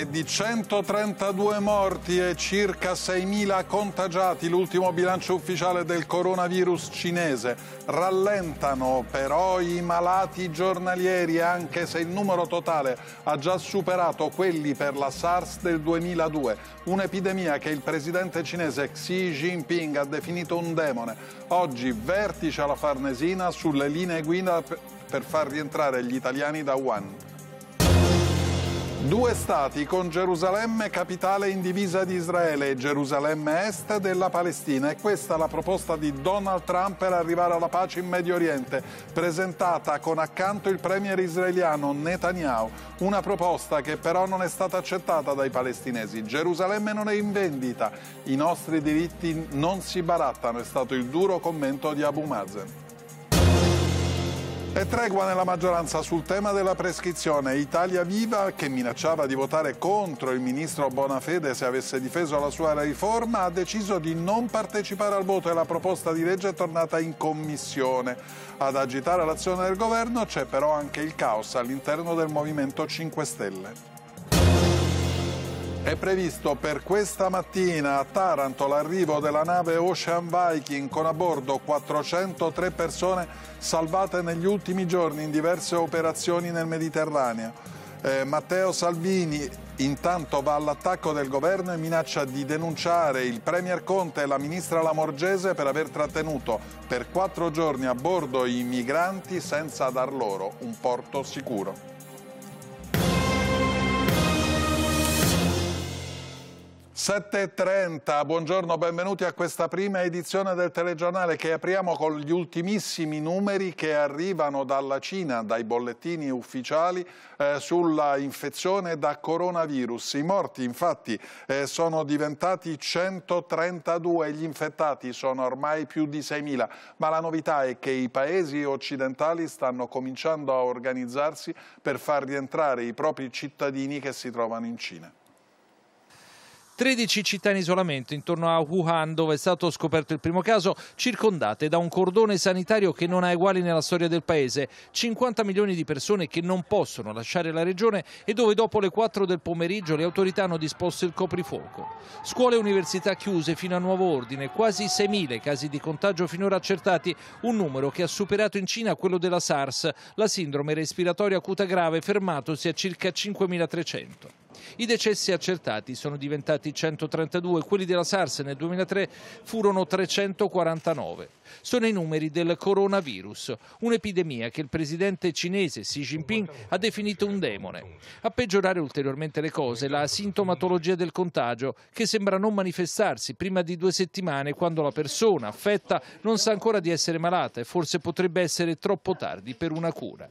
è di 132 morti e circa 6.000 contagiati. L'ultimo bilancio ufficiale del coronavirus cinese. Rallentano però i malati giornalieri, anche se il numero totale ha già superato quelli per la SARS del 2002. Un'epidemia che il presidente cinese Xi Jinping ha definito un demone. Oggi vertice alla Farnesina sulle linee guida per far rientrare gli italiani da Wuhan. Due stati con Gerusalemme capitale indivisa di Israele e Gerusalemme est della Palestina. E questa è la proposta di Donald Trump per arrivare alla pace in Medio Oriente, presentata con accanto il premier israeliano Netanyahu. Una proposta che però non è stata accettata dai palestinesi. Gerusalemme non è in vendita, i nostri diritti non si barattano, è stato il duro commento di Abu Mazen. E tregua nella maggioranza sul tema della prescrizione. Italia Viva, che minacciava di votare contro il ministro Bonafede se avesse difeso la sua riforma, ha deciso di non partecipare al voto e la proposta di legge è tornata in commissione. Ad agitare l'azione del governo c'è però anche il caos all'interno del Movimento 5 Stelle. È previsto per questa mattina a Taranto l'arrivo della nave Ocean Viking con a bordo 403 persone salvate negli ultimi giorni in diverse operazioni nel Mediterraneo. Eh, Matteo Salvini intanto va all'attacco del governo e minaccia di denunciare il Premier Conte e la Ministra Lamorgese per aver trattenuto per quattro giorni a bordo i migranti senza dar loro un porto sicuro. 7.30, buongiorno, benvenuti a questa prima edizione del telegiornale che apriamo con gli ultimissimi numeri che arrivano dalla Cina, dai bollettini ufficiali eh, sulla infezione da coronavirus. I morti infatti eh, sono diventati 132, gli infettati sono ormai più di 6.000, ma la novità è che i paesi occidentali stanno cominciando a organizzarsi per far rientrare i propri cittadini che si trovano in Cina. 13 città in isolamento intorno a Wuhan dove è stato scoperto il primo caso, circondate da un cordone sanitario che non ha uguali nella storia del paese, 50 milioni di persone che non possono lasciare la regione e dove dopo le 4 del pomeriggio le autorità hanno disposto il coprifuoco. Scuole e università chiuse fino a nuovo ordine, quasi 6.000 casi di contagio finora accertati, un numero che ha superato in Cina quello della SARS, la sindrome respiratoria acuta grave fermatosi a circa 5.300. I decessi accertati sono diventati 132, quelli della SARS nel 2003 furono 349. Sono i numeri del coronavirus, un'epidemia che il presidente cinese Xi Jinping ha definito un demone. A peggiorare ulteriormente le cose la sintomatologia del contagio, che sembra non manifestarsi prima di due settimane quando la persona affetta non sa ancora di essere malata e forse potrebbe essere troppo tardi per una cura.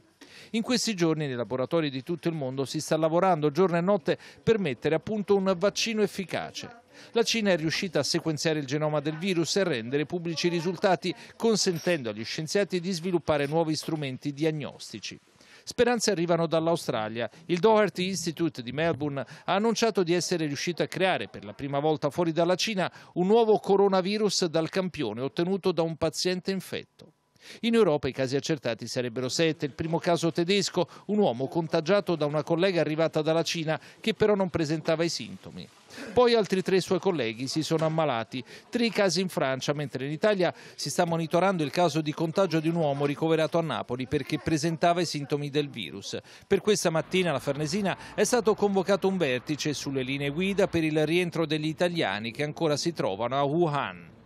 In questi giorni nei laboratori di tutto il mondo si sta lavorando giorno e notte per mettere a punto un vaccino efficace. La Cina è riuscita a sequenziare il genoma del virus e rendere pubblici i risultati, consentendo agli scienziati di sviluppare nuovi strumenti diagnostici. Speranze arrivano dall'Australia. Il Doherty Institute di Melbourne ha annunciato di essere riuscito a creare per la prima volta fuori dalla Cina un nuovo coronavirus dal campione ottenuto da un paziente infetto. In Europa i casi accertati sarebbero sette. Il primo caso tedesco, un uomo contagiato da una collega arrivata dalla Cina che però non presentava i sintomi. Poi altri tre suoi colleghi si sono ammalati, tre casi in Francia, mentre in Italia si sta monitorando il caso di contagio di un uomo ricoverato a Napoli perché presentava i sintomi del virus. Per questa mattina alla Farnesina è stato convocato un vertice sulle linee guida per il rientro degli italiani che ancora si trovano a Wuhan.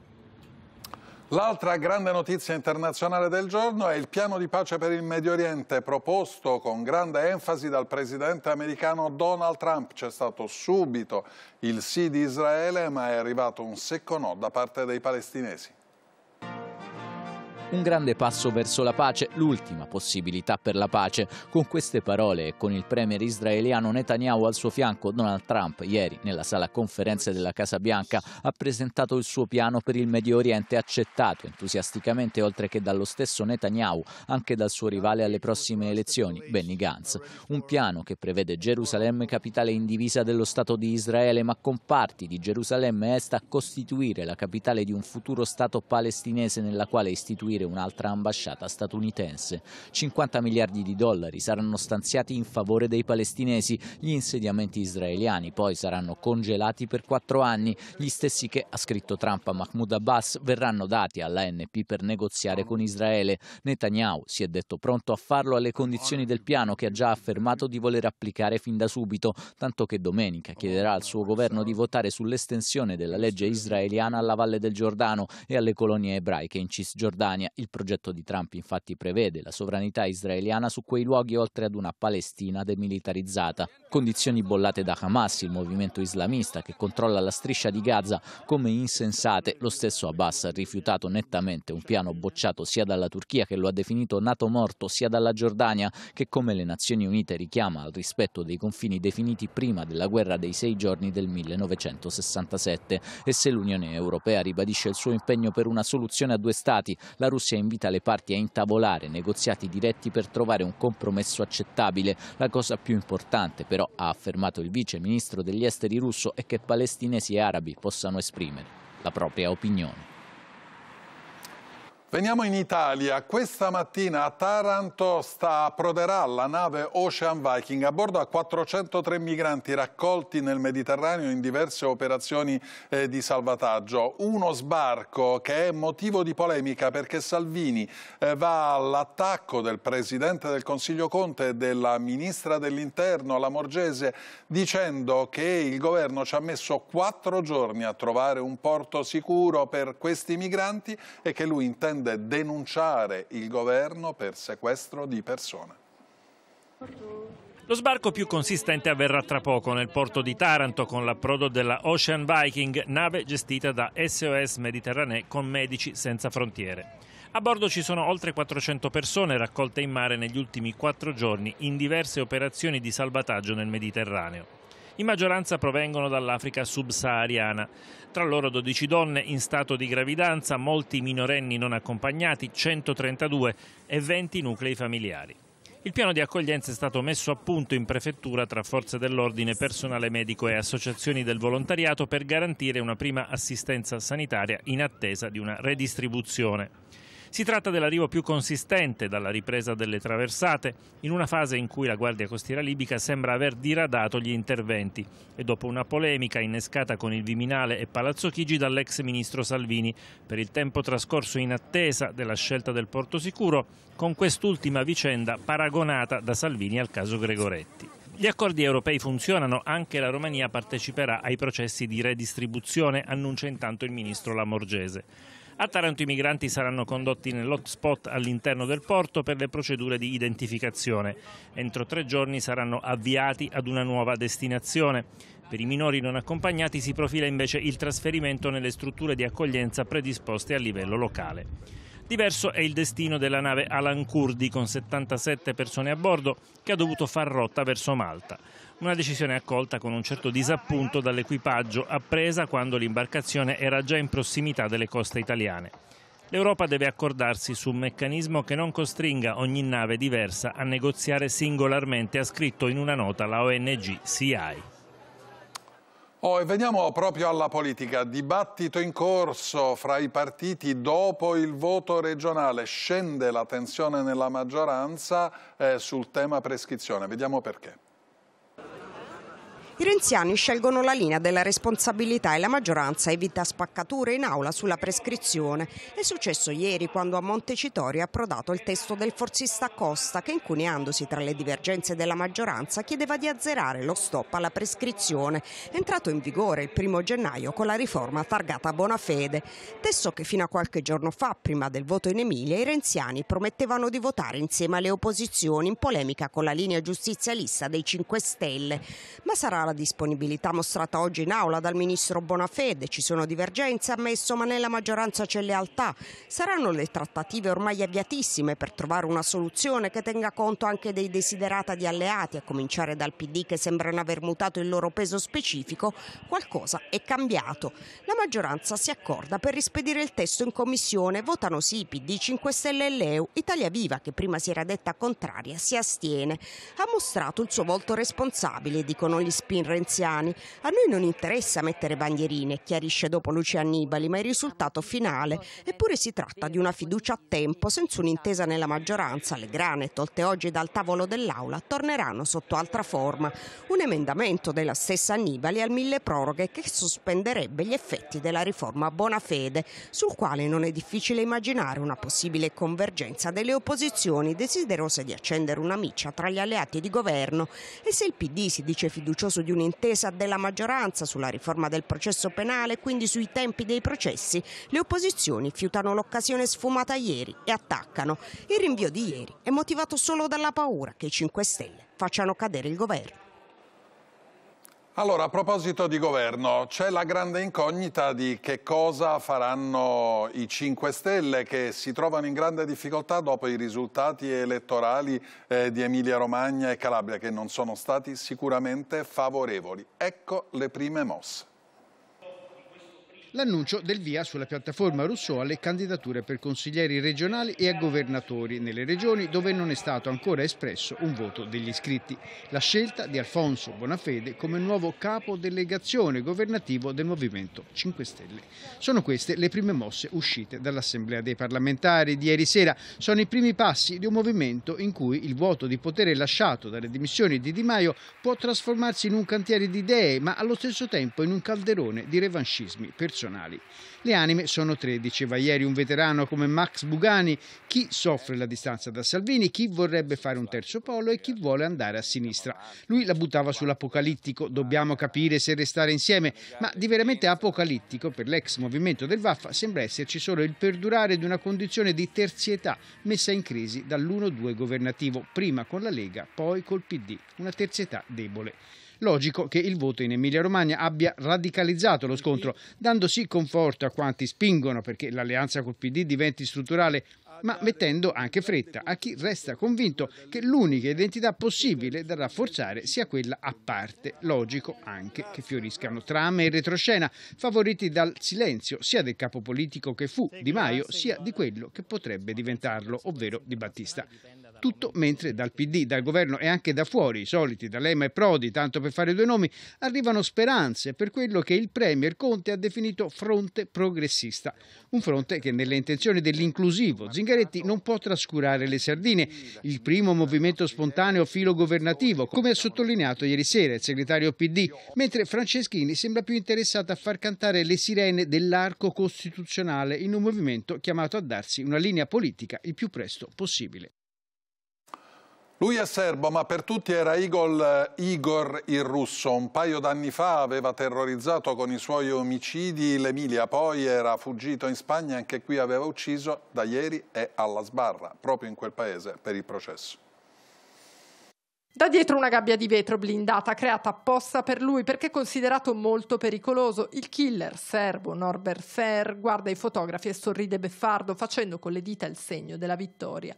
L'altra grande notizia internazionale del giorno è il piano di pace per il Medio Oriente proposto con grande enfasi dal presidente americano Donald Trump. C'è stato subito il sì di Israele ma è arrivato un secco no da parte dei palestinesi un grande passo verso la pace, l'ultima possibilità per la pace. Con queste parole e con il premier israeliano Netanyahu al suo fianco, Donald Trump ieri nella sala conferenze della Casa Bianca ha presentato il suo piano per il Medio Oriente accettato entusiasticamente oltre che dallo stesso Netanyahu, anche dal suo rivale alle prossime elezioni, Benny Gantz. Un piano che prevede Gerusalemme capitale indivisa dello Stato di Israele ma con parti di Gerusalemme Est a costituire la capitale di un futuro Stato palestinese nella quale istituire costruire un'altra ambasciata statunitense. 50 miliardi di dollari saranno stanziati in favore dei palestinesi, gli insediamenti israeliani poi saranno congelati per quattro anni, gli stessi che, ha scritto Trump a Mahmoud Abbas, verranno dati all'ANP per negoziare con Israele. Netanyahu si è detto pronto a farlo alle condizioni del piano che ha già affermato di voler applicare fin da subito, tanto che domenica chiederà al suo governo di votare sull'estensione della legge israeliana alla Valle del Giordano e alle colonie ebraiche in Cisgiordania. Giordania. Il progetto di Trump infatti prevede la sovranità israeliana su quei luoghi oltre ad una Palestina demilitarizzata. Condizioni bollate da Hamas, il movimento islamista che controlla la striscia di Gaza, come insensate. Lo stesso Abbas ha rifiutato nettamente un piano bocciato sia dalla Turchia che lo ha definito nato morto, sia dalla Giordania che come le Nazioni Unite richiama al rispetto dei confini definiti prima della guerra dei sei giorni del 1967. E se l'Unione Europea ribadisce il suo impegno per una soluzione a due stati, la Russia invita le parti a intavolare negoziati diretti per trovare un compromesso accettabile. La cosa più importante però, ha affermato il vice ministro degli esteri russo, è che palestinesi e arabi possano esprimere la propria opinione. Veniamo in Italia. Questa mattina a Taranto sta approderà la nave Ocean Viking. A bordo ha 403 migranti raccolti nel Mediterraneo in diverse operazioni eh, di salvataggio. Uno sbarco che è motivo di polemica perché Salvini eh, va all'attacco del Presidente del Consiglio Conte e della Ministra dell'Interno, la Morgese, dicendo che il Governo ci ha messo quattro giorni a trovare un porto sicuro per questi migranti e che lui intende intende denunciare il governo per sequestro di persone. Lo sbarco più consistente avverrà tra poco nel porto di Taranto con l'approdo della Ocean Viking, nave gestita da SOS Mediterranee con Medici Senza Frontiere. A bordo ci sono oltre 400 persone raccolte in mare negli ultimi quattro giorni in diverse operazioni di salvataggio nel Mediterraneo in maggioranza provengono dall'Africa subsahariana. Tra loro 12 donne in stato di gravidanza, molti minorenni non accompagnati, 132 e 20 nuclei familiari. Il piano di accoglienza è stato messo a punto in prefettura tra forze dell'ordine, personale medico e associazioni del volontariato per garantire una prima assistenza sanitaria in attesa di una redistribuzione. Si tratta dell'arrivo più consistente dalla ripresa delle traversate, in una fase in cui la Guardia Costiera Libica sembra aver diradato gli interventi e dopo una polemica innescata con il Viminale e Palazzo Chigi dall'ex ministro Salvini per il tempo trascorso in attesa della scelta del porto sicuro, con quest'ultima vicenda paragonata da Salvini al caso Gregoretti. Gli accordi europei funzionano, anche la Romania parteciperà ai processi di redistribuzione, annuncia intanto il ministro Lamorgese. A Taranto i migranti saranno condotti nell'hotspot all'interno del porto per le procedure di identificazione. Entro tre giorni saranno avviati ad una nuova destinazione. Per i minori non accompagnati si profila invece il trasferimento nelle strutture di accoglienza predisposte a livello locale. Diverso è il destino della nave Alan Kurdi con 77 persone a bordo che ha dovuto far rotta verso Malta. Una decisione accolta con un certo disappunto dall'equipaggio appresa quando l'imbarcazione era già in prossimità delle coste italiane. L'Europa deve accordarsi su un meccanismo che non costringa ogni nave diversa a negoziare singolarmente, ha scritto in una nota la ONG CI. Oh, e veniamo proprio alla politica. Dibattito in corso fra i partiti dopo il voto regionale. Scende la tensione nella maggioranza eh, sul tema prescrizione. Vediamo perché. I renziani scelgono la linea della responsabilità e la maggioranza evita spaccature in aula sulla prescrizione. È successo ieri quando a Montecitorio è approdato il testo del forzista Costa che incuneandosi tra le divergenze della maggioranza chiedeva di azzerare lo stop alla prescrizione, entrato in vigore il primo gennaio con la riforma targata a buona fede. Testo che fino a qualche giorno fa, prima del voto in Emilia, i renziani promettevano di votare insieme alle opposizioni in polemica con la linea giustizialista dei 5 Stelle. Ma sarà la disponibilità mostrata oggi in aula dal ministro Bonafede. Ci sono divergenze, ammesso, ma nella maggioranza c'è lealtà. Saranno le trattative ormai avviatissime per trovare una soluzione che tenga conto anche dei desiderata di alleati, a cominciare dal PD che sembrano aver mutato il loro peso specifico. Qualcosa è cambiato. La maggioranza si accorda per rispedire il testo in commissione. Votano sì PD, 5 Stelle e Leu. Italia Viva, che prima si era detta contraria, si astiene. Ha mostrato il suo volto responsabile, dicono gli spiriti spin renziani. A noi non interessa mettere bandierine, chiarisce dopo Lucia Annibali, ma il risultato finale. Eppure si tratta di una fiducia a tempo, senza un'intesa nella maggioranza. Le grane tolte oggi dal tavolo dell'Aula torneranno sotto altra forma. Un emendamento della stessa Annibali al mille proroghe che sospenderebbe gli effetti della riforma buona fede, sul quale non è difficile immaginare una possibile convergenza delle opposizioni desiderose di accendere una miccia tra gli alleati di governo. E se il PD si dice fiducioso di un'intesa della maggioranza sulla riforma del processo penale e quindi sui tempi dei processi, le opposizioni fiutano l'occasione sfumata ieri e attaccano. Il rinvio di ieri è motivato solo dalla paura che i 5 Stelle facciano cadere il governo. Allora, a proposito di governo, c'è la grande incognita di che cosa faranno i 5 Stelle che si trovano in grande difficoltà dopo i risultati elettorali eh, di Emilia Romagna e Calabria che non sono stati sicuramente favorevoli. Ecco le prime mosse l'annuncio del via sulla piattaforma Rousseau alle candidature per consiglieri regionali e a governatori nelle regioni dove non è stato ancora espresso un voto degli iscritti. La scelta di Alfonso Bonafede come nuovo capo delegazione governativo del Movimento 5 Stelle. Sono queste le prime mosse uscite dall'Assemblea dei parlamentari di ieri sera. Sono i primi passi di un movimento in cui il vuoto di potere lasciato dalle dimissioni di Di Maio può trasformarsi in un cantiere di idee, ma allo stesso tempo in un calderone di revanchismi personali personali. Le anime sono 3, diceva ieri un veterano come Max Bugani, chi soffre la distanza da Salvini, chi vorrebbe fare un terzo polo e chi vuole andare a sinistra. Lui la buttava sull'apocalittico, dobbiamo capire se restare insieme, ma di veramente apocalittico per l'ex movimento del Vaffa sembra esserci solo il perdurare di una condizione di terzietà messa in crisi dall'1-2 governativo, prima con la Lega, poi col PD, una terzietà debole. Logico che il voto in Emilia-Romagna abbia radicalizzato lo scontro, dandosi conforto a quanti spingono perché l'alleanza col PD diventi strutturale ma mettendo anche fretta a chi resta convinto che l'unica identità possibile da rafforzare sia quella a parte. Logico anche che fioriscano trame e retroscena, favoriti dal silenzio sia del capo politico che fu Di Maio, sia di quello che potrebbe diventarlo, ovvero Di Battista tutto mentre dal PD, dal governo e anche da fuori, i soliti, da Lema e Prodi, tanto per fare due nomi, arrivano speranze per quello che il Premier Conte ha definito fronte progressista. Un fronte che nelle intenzioni dell'inclusivo Zingaretti non può trascurare le sardine, il primo movimento spontaneo filo governativo, come ha sottolineato ieri sera il segretario PD, mentre Franceschini sembra più interessato a far cantare le sirene dell'arco costituzionale in un movimento chiamato a darsi una linea politica il più presto possibile. Lui è serbo, ma per tutti era Igor, eh, Igor il russo. Un paio d'anni fa aveva terrorizzato con i suoi omicidi l'Emilia, poi era fuggito in Spagna, e anche qui aveva ucciso, da ieri è alla sbarra, proprio in quel paese, per il processo. Da dietro una gabbia di vetro blindata creata apposta per lui perché considerato molto pericoloso, il killer serbo Norbert Fer guarda i fotografi e sorride beffardo facendo con le dita il segno della vittoria.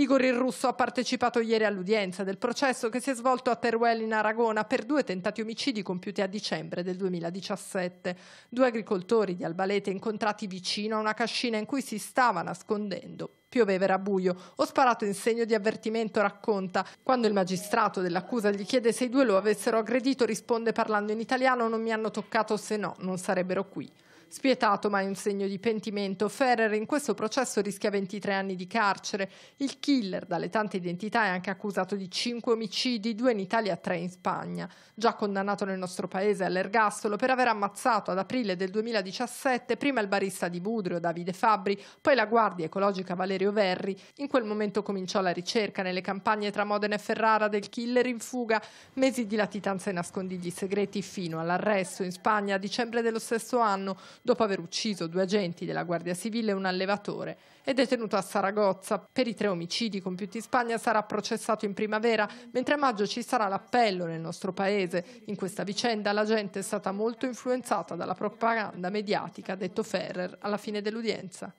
Igor il Russo ha partecipato ieri all'udienza del processo che si è svolto a Teruel in Aragona per due tentati omicidi compiuti a dicembre del 2017. Due agricoltori di Albalete incontrati vicino a una cascina in cui si stava nascondendo Pioveva era buio. Ho sparato in segno di avvertimento, racconta. Quando il magistrato dell'accusa gli chiede se i due lo avessero aggredito, risponde parlando in italiano: Non mi hanno toccato, se no non sarebbero qui. Spietato ma è un segno di pentimento, Ferrer in questo processo rischia 23 anni di carcere. Il killer, dalle tante identità, è anche accusato di 5 omicidi, 2 in Italia e 3 in Spagna. Già condannato nel nostro paese all'ergastolo per aver ammazzato ad aprile del 2017 prima il barista di Budrio, Davide Fabbri, poi la guardia ecologica Valerio Verri. In quel momento cominciò la ricerca nelle campagne tra Modena e Ferrara del killer in fuga, mesi di latitanza e nascondigli segreti fino all'arresto in Spagna a dicembre dello stesso anno dopo aver ucciso due agenti della Guardia Civile e un allevatore. È detenuto a Saragozza. Per i tre omicidi compiuti in Spagna sarà processato in primavera, mentre a maggio ci sarà l'appello nel nostro paese. In questa vicenda la gente è stata molto influenzata dalla propaganda mediatica, ha detto Ferrer alla fine dell'udienza.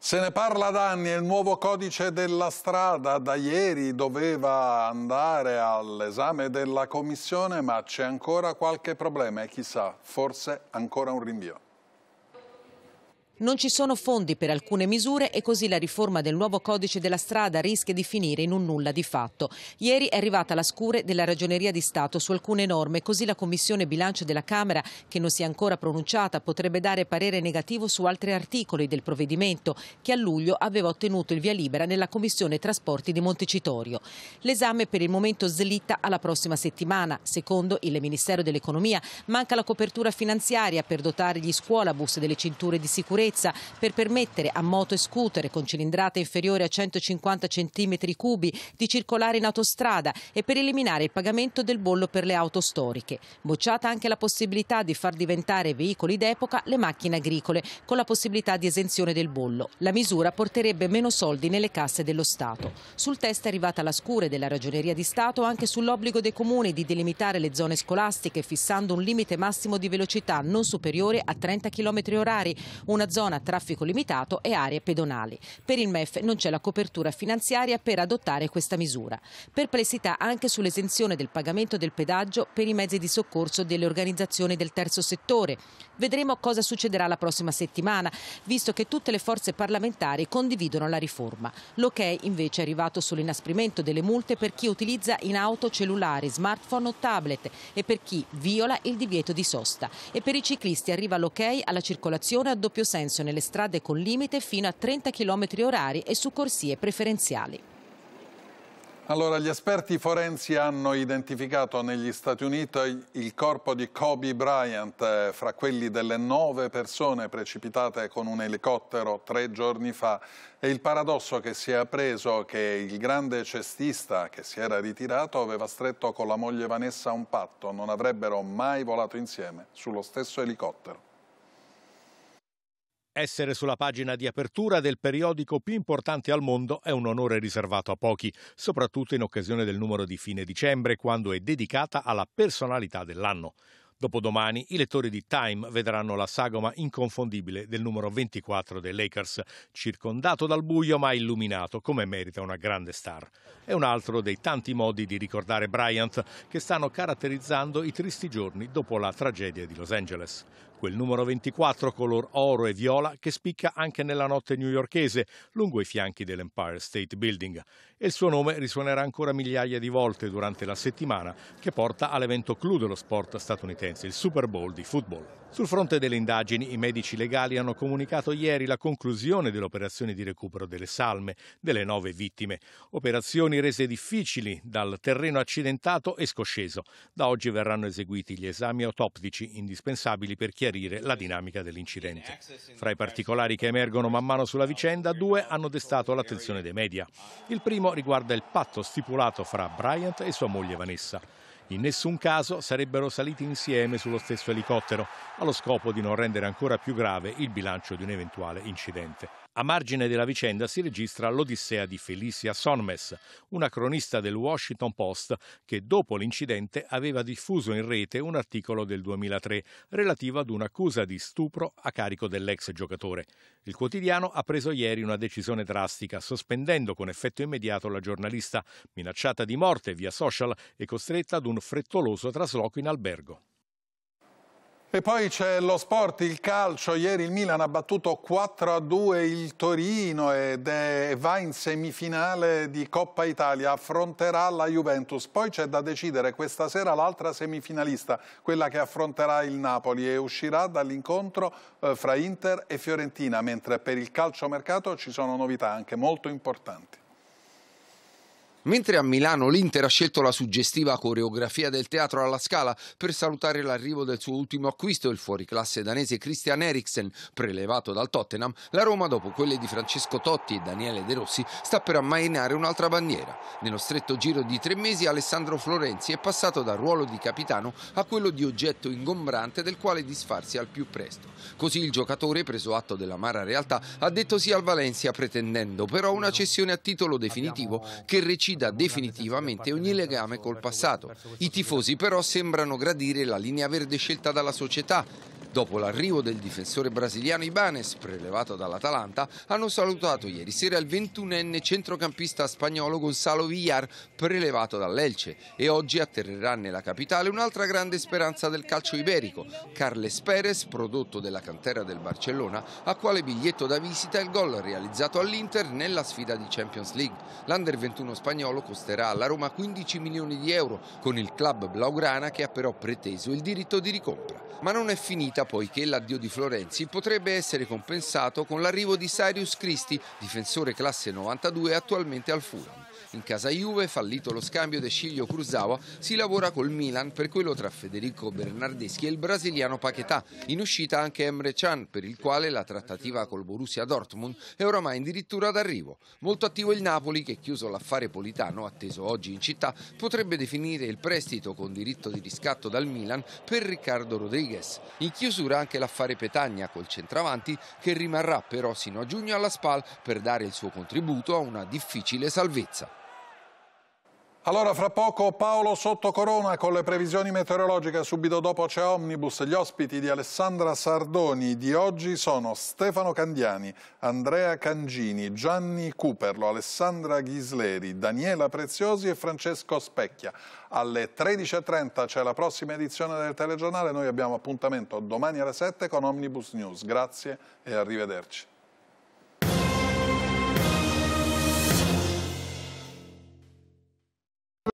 Se ne parla da anni, è il nuovo codice della strada da ieri doveva andare all'esame della commissione ma c'è ancora qualche problema e chissà, forse ancora un rinvio. Non ci sono fondi per alcune misure e così la riforma del nuovo codice della strada rischia di finire in un nulla di fatto. Ieri è arrivata la scure della Ragioneria di Stato su alcune norme, così la Commissione Bilancio della Camera, che non si è ancora pronunciata, potrebbe dare parere negativo su altri articoli del provvedimento, che a luglio aveva ottenuto il via libera nella Commissione Trasporti di Montecitorio. L'esame per il momento slitta alla prossima settimana. Secondo il Ministero dell'Economia manca la copertura finanziaria per dotare gli scuolabus delle cinture di sicurezza sicurezza per permettere a moto e scooter con cilindrate inferiore a 150 cm3 di circolare in autostrada e per eliminare il pagamento del bollo per le auto storiche. Bocciata anche la possibilità di far diventare veicoli d'epoca le macchine agricole, con la possibilità di esenzione del bollo. La misura porterebbe meno soldi nelle casse dello Stato. Sul test è arrivata la scure della Ragioneria di Stato anche sull'obbligo dei comuni di delimitare le zone scolastiche fissando un limite massimo di velocità non superiore a 30 km orari, una zona zona traffico limitato e aree pedonali. Per il MEF non c'è la copertura finanziaria per adottare questa misura. Perplessità anche sull'esenzione del pagamento del pedaggio per i mezzi di soccorso delle organizzazioni del terzo settore. Vedremo cosa succederà la prossima settimana, visto che tutte le forze parlamentari condividono la riforma. L'ok invece è arrivato sull'inasprimento delle multe per chi utilizza in auto cellulari, smartphone o tablet e per chi viola il divieto di sosta. E per i ciclisti arriva l'ok alla circolazione a doppio senso silenzio nelle strade con limite fino a 30 km orari e su corsie preferenziali. Allora, gli esperti forensi hanno identificato negli Stati Uniti il corpo di Kobe Bryant eh, fra quelli delle nove persone precipitate con un elicottero tre giorni fa. E il paradosso che si è appreso che il grande cestista che si era ritirato aveva stretto con la moglie Vanessa un patto, non avrebbero mai volato insieme sullo stesso elicottero. Essere sulla pagina di apertura del periodico più importante al mondo è un onore riservato a pochi, soprattutto in occasione del numero di fine dicembre, quando è dedicata alla personalità dell'anno. Dopodomani i lettori di Time vedranno la sagoma inconfondibile del numero 24 dei Lakers, circondato dal buio ma illuminato come merita una grande star. È un altro dei tanti modi di ricordare Bryant che stanno caratterizzando i tristi giorni dopo la tragedia di Los Angeles. Quel numero 24 color oro e viola che spicca anche nella notte newyorkese lungo i fianchi dell'Empire State Building e il suo nome risuonerà ancora migliaia di volte durante la settimana che porta all'evento clou dello sport statunitense statunitense, il Super Bowl di football. Sul fronte delle indagini, i medici legali hanno comunicato ieri la conclusione dell'operazione di recupero delle salme delle nove vittime, operazioni rese difficili dal terreno accidentato e scosceso. Da oggi verranno eseguiti gli esami autoptici indispensabili per chiarire la dinamica dell'incidente. Fra i particolari che emergono man mano sulla vicenda, due hanno destato l'attenzione dei media. Il primo riguarda il patto stipulato fra Bryant e sua moglie Vanessa. In nessun caso sarebbero saliti insieme sullo stesso elicottero, allo scopo di non rendere ancora più grave il bilancio di un eventuale incidente. A margine della vicenda si registra l'odissea di Felicia Sonmes, una cronista del Washington Post che dopo l'incidente aveva diffuso in rete un articolo del 2003 relativo ad un'accusa di stupro a carico dell'ex giocatore. Il quotidiano ha preso ieri una decisione drastica, sospendendo con effetto immediato la giornalista, minacciata di morte via social e costretta ad un frettoloso trasloco in albergo. E poi c'è lo sport, il calcio. Ieri il Milan ha battuto 4 a 2 il Torino ed è, va in semifinale di Coppa Italia, affronterà la Juventus. Poi c'è da decidere questa sera l'altra semifinalista, quella che affronterà il Napoli e uscirà dall'incontro eh, fra Inter e Fiorentina, mentre per il calciomercato ci sono novità anche molto importanti. Mentre a Milano l'Inter ha scelto la suggestiva coreografia del teatro alla Scala per salutare l'arrivo del suo ultimo acquisto, il fuoriclasse danese Christian Eriksen, prelevato dal Tottenham, la Roma, dopo quelle di Francesco Totti e Daniele De Rossi, sta per ammainare un'altra bandiera. Nello stretto giro di tre mesi Alessandro Florenzi è passato dal ruolo di capitano a quello di oggetto ingombrante del quale disfarsi al più presto. Così il giocatore, preso atto dell'amara realtà, ha detto sì al Valencia pretendendo però una cessione a titolo definitivo che recita sfida definitivamente ogni legame col passato. I tifosi però sembrano gradire la linea verde scelta dalla società dopo l'arrivo del difensore brasiliano Ibanez, prelevato dall'Atalanta, hanno salutato ieri sera il 21enne centrocampista spagnolo Gonzalo Villar, prelevato dall'Elce e oggi atterrerà nella capitale un'altra grande speranza del calcio iberico, Carles Perez, prodotto della cantera del Barcellona, a quale biglietto da visita il gol realizzato all'Inter nella sfida di Champions League. L'Under 21 spagnolo costerà alla Roma 15 milioni di euro, con il club blaugrana che ha però preteso il diritto di ricompra. Ma non è finita poiché l'addio di Florenzi potrebbe essere compensato con l'arrivo di Sarius Christi, difensore classe 92 attualmente al Fulham. In casa Juve, fallito lo scambio De Sciglio Cruzawa, si lavora col Milan per quello tra Federico Bernardeschi e il brasiliano Paquetà. In uscita anche Emre Can, per il quale la trattativa col Borussia Dortmund è oramai addirittura d'arrivo. Molto attivo il Napoli che, chiuso l'affare Politano, atteso oggi in città, potrebbe definire il prestito con diritto di riscatto dal Milan per Riccardo Rodriguez. In chiusura anche l'affare Petagna col centravanti che rimarrà però sino a giugno alla SPAL per dare il suo contributo a una difficile salvezza. Allora, fra poco Paolo Sottocorona con le previsioni meteorologiche. Subito dopo c'è Omnibus. Gli ospiti di Alessandra Sardoni di oggi sono Stefano Candiani, Andrea Cangini, Gianni Cuperlo, Alessandra Ghisleri, Daniela Preziosi e Francesco Specchia. Alle 13.30 c'è la prossima edizione del telegiornale. Noi abbiamo appuntamento domani alle 7 con Omnibus News. Grazie e arrivederci.